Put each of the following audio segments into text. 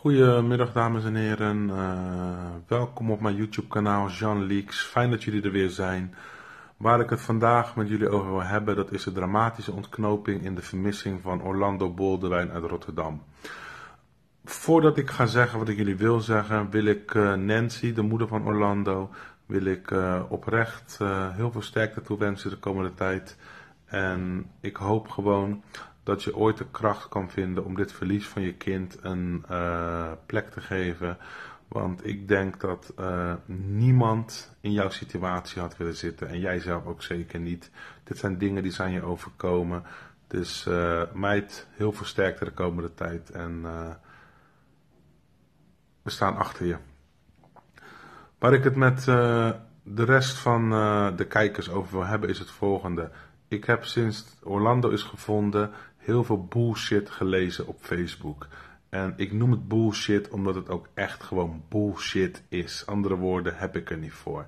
Goedemiddag dames en heren, eh, welkom op mijn YouTube kanaal Jean Leaks. Fijn dat jullie er weer zijn. Waar ik het vandaag met jullie over wil hebben, dat is de dramatische ontknoping in de vermissing van Orlando Boldewijn uit Rotterdam. Voordat ik ga zeggen wat ik jullie wil zeggen, wil ik eh, Nancy, de moeder van Orlando, wil ik eh, oprecht heel veel sterkte toewensen de komende tijd. En ik hoop gewoon dat je ooit de kracht kan vinden om dit verlies van je kind een eh, plek te geven. Want ik denk dat eh, niemand in jouw situatie had willen zitten. En jij zelf ook zeker niet. Dit zijn dingen die zijn je overkomen. Dus uh, meid, heel veel de komende tijd. En we staan achter je. Waar ik het met de rest van de kijkers over wil hebben is het volgende. Ik heb sinds Orlando is gevonden, heel veel bullshit gelezen op Facebook. En ik noem het bullshit omdat het ook echt gewoon bullshit is. Andere woorden heb ik er niet voor.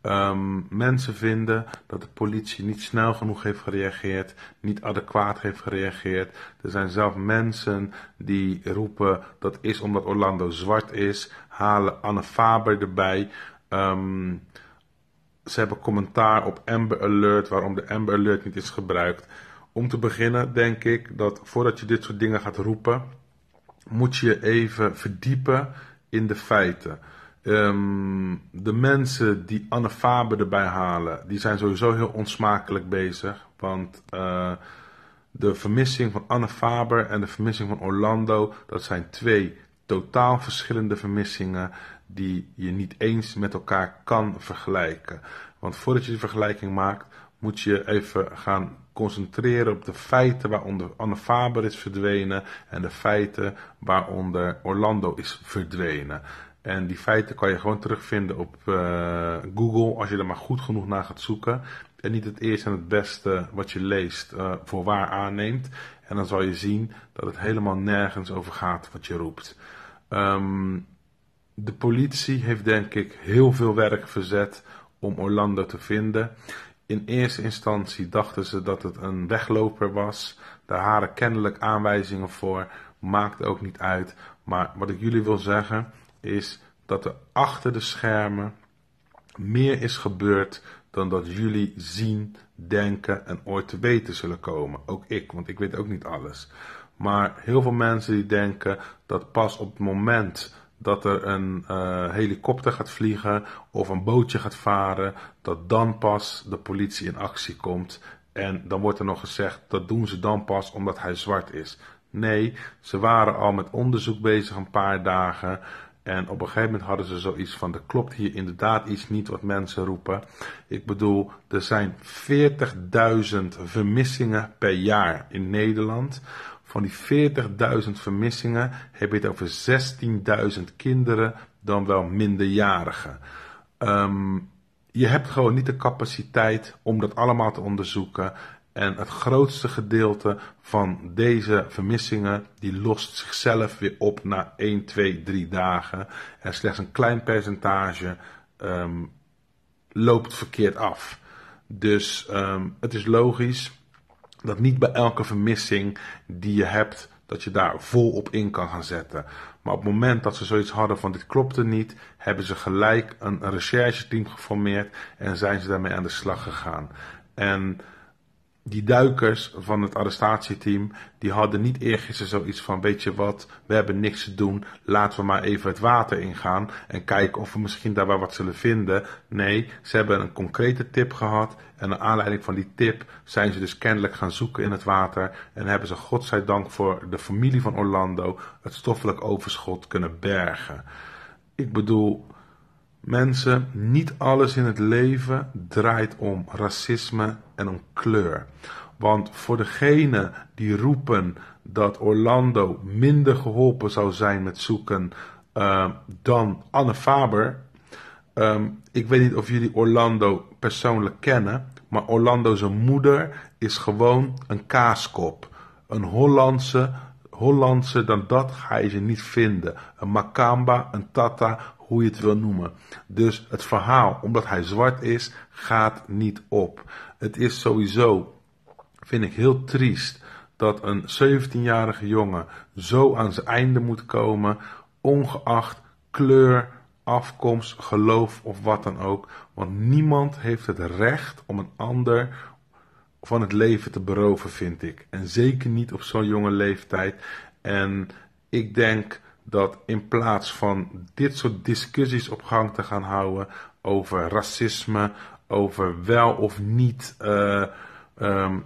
Ehm, mensen vinden dat de politie niet snel genoeg heeft gereageerd, niet adequaat heeft gereageerd. Er zijn zelf mensen die roepen dat is omdat Orlando zwart is, halen Anne Faber erbij. Ehm, ze hebben commentaar op Amber Alert waarom de Amber Alert niet is gebruikt. Om te beginnen denk ik dat voordat je dit soort dingen gaat roepen, moet je even verdiepen in de feiten. Ehm, de mensen die Anne Faber erbij halen, die zijn sowieso heel onsmakelijk bezig. Want eh, de vermissing van Anne Faber en de vermissing van Orlando, dat zijn twee totaal verschillende vermissingen die je niet eens met elkaar kan vergelijken. Want voordat je die vergelijking maakt, moet je even gaan concentreren op de feiten waaronder Anne Faber is verdwenen en de feiten waaronder Orlando is verdwenen. En die feiten kan je gewoon terugvinden op eh, Google als je er maar goed genoeg naar gaat zoeken. En niet het eerste en het beste wat je leest eh, voor waar aanneemt. En dan zal je zien dat het helemaal nergens over gaat wat je roept. Ehm, de politie heeft denk ik heel veel werk verzet om Orlando te vinden. In eerste instantie dachten ze dat het een wegloper was. Daar haren kennelijk aanwijzingen voor. Maakt ook niet uit. Maar wat ik jullie wil zeggen is dat er achter de schermen meer is gebeurd dan dat jullie zien, denken en ooit te weten zullen komen. Ook ik, want ik weet ook niet alles. Maar heel veel mensen die denken dat pas op het moment dat er een eh, helikopter gaat vliegen of een bootje gaat varen, dat dan pas de politie in actie komt. En dan wordt er nog gezegd, dat doen ze dan pas omdat hij zwart is. Nee, ze waren al met onderzoek bezig een paar dagen. En op een gegeven moment hadden ze zoiets van: er klopt hier inderdaad iets niet wat mensen roepen. Ik bedoel, er zijn 40.000 vermissingen per jaar in Nederland. Van die 40.000 vermissingen heb je het over 16.000 kinderen, dan wel minderjarigen. Ehm, je hebt gewoon niet de capaciteit om dat allemaal te onderzoeken. En het grootste gedeelte van deze vermissingen, die lost zichzelf weer op na 1, 2, 3 dagen. En slechts een klein percentage ehm, loopt verkeerd af. Dus ehm, het is logisch dat niet bij elke vermissing die je hebt, dat je daar vol op in kan gaan zetten. Maar op het moment dat ze zoiets hadden van dit klopte niet, hebben ze gelijk een rechercheteam geformeerd en zijn ze daarmee aan de slag gegaan. En die duikers van het arrestatieteam, die hadden niet eergisteren zoiets van, weet je wat, we hebben niks te doen, laten we maar even het water ingaan en kijken of we misschien daar wel wat zullen vinden. Nee, ze hebben een concrete tip gehad en naar aanleiding van die tip zijn ze dus kennelijk gaan zoeken in het water en hebben ze godzijdank voor de familie van Orlando het stoffelijk overschot kunnen bergen. Ik bedoel, Mensen, niet alles in het leven draait om racisme en om kleur. Want voor degenen die roepen dat Orlando minder geholpen zou zijn met zoeken ehm, dan Anne Faber. Ehm, ik weet niet of jullie Orlando persoonlijk kennen, maar Orlando's moeder is gewoon een kaaskop. Een Hollandse, Hollandse dan dat ga je ze niet vinden. Een Makamba, een Tata hoe je het wil noemen. Dus het verhaal, omdat hij zwart is, gaat niet op. Het is sowieso, vind ik heel triest, dat een 17-jarige jongen zo aan zijn einde moet komen, ongeacht kleur, afkomst, geloof of wat dan ook. Want niemand heeft het recht om een ander van het leven te beroven, vind ik. En zeker niet op zo'n jonge leeftijd. En ik denk dat in plaats van dit soort discussies op gang te gaan houden over racisme, over wel of niet eh, ehm,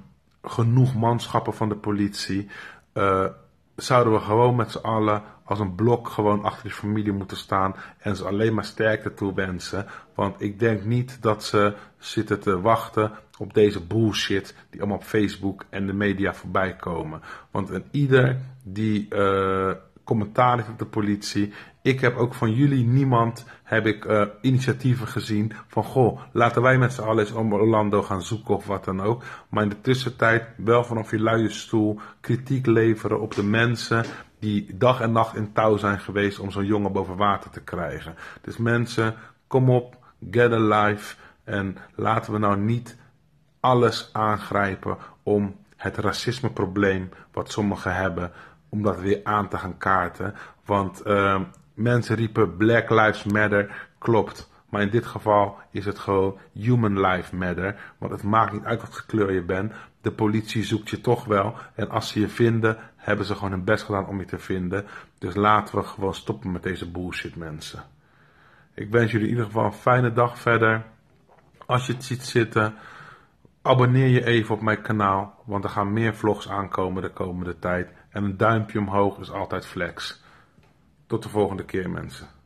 genoeg manschappen van de politie, eh, zouden we gewoon met z'n allen als een blok gewoon achter die familie moeten staan en ze alleen maar sterkte wensen. Want ik denk niet dat ze zitten te wachten op deze bullshit die allemaal op Facebook en de media voorbij komen. Want een ieder die eh, commentaar op de politie. Ik heb ook van jullie, niemand, heb ik eh, initiatieven gezien van goh, laten wij met z'n allen eens om Orlando gaan zoeken of wat dan ook. Maar in de tussentijd wel vanaf je luie stoel kritiek leveren op de mensen die dag en nacht in touw zijn geweest om zo'n jongen boven water te krijgen. Dus mensen, kom op, get a life en laten we nou niet alles aangrijpen om het racisme probleem wat sommigen hebben om dat weer aan te gaan kaarten. Want ehm, mensen riepen Black Lives Matter klopt. Maar in dit geval is het gewoon Human Life Matter. Want het maakt niet uit wat gekleur kleur je bent. De politie zoekt je toch wel. En als ze je vinden, hebben ze gewoon hun best gedaan om je te vinden. Dus laten we gewoon stoppen met deze bullshit mensen. Ik wens jullie in ieder geval een fijne dag verder. Als je het ziet zitten, abonneer je even op mijn kanaal. Want er gaan meer vlogs aankomen de komende tijd. En een duimpje omhoog is altijd flex. Tot de volgende keer mensen.